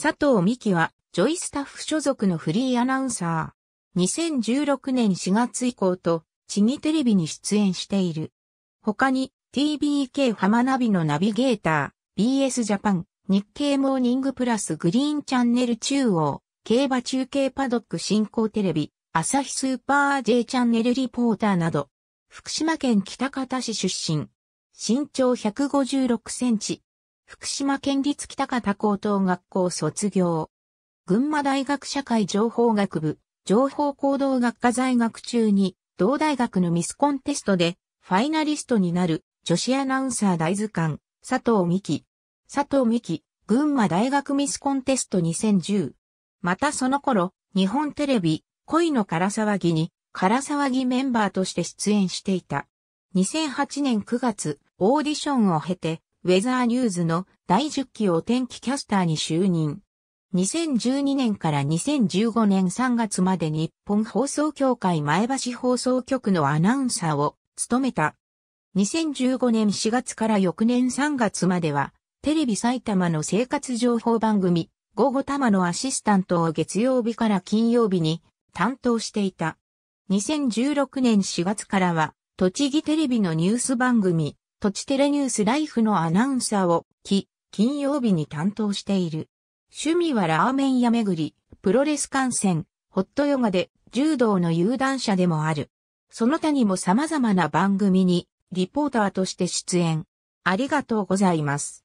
佐藤美希は、ジョイスタッフ所属のフリーアナウンサー。2016年4月以降と、地にテレビに出演している。他に、TBK 浜ナビのナビゲーター、BS ジャパン、日経モーニングプラスグリーンチャンネル中央、競馬中継パドック振興テレビ、朝日スーパー J チャンネルリポーターなど、福島県北方市出身。身長156センチ、福島県立北方高等学校卒業。群馬大学社会情報学部、情報行動学科在学中に、同大学のミスコンテストで、ファイナリストになる、女子アナウンサー大図鑑、佐藤美希。佐藤美希、群馬大学ミスコンテスト2010。またその頃、日本テレビ、恋の唐騒ぎに、唐騒ぎメンバーとして出演していた。2008年9月、オーディションを経て、ウェザーニューズの第10期お天気キャスターに就任。2012年から2015年3月まで日本放送協会前橋放送局のアナウンサーを務めた。2015年4月から翌年3月までは、テレビ埼玉の生活情報番組、午後玉のアシスタントを月曜日から金曜日に担当していた。2016年4月からは、栃木テレビのニュース番組、土地テレニュースライフのアナウンサーを、き、金曜日に担当している。趣味はラーメン屋巡り、プロレス観戦、ホットヨガで、柔道の有段者でもある。その他にも様々な番組に、リポーターとして出演。ありがとうございます。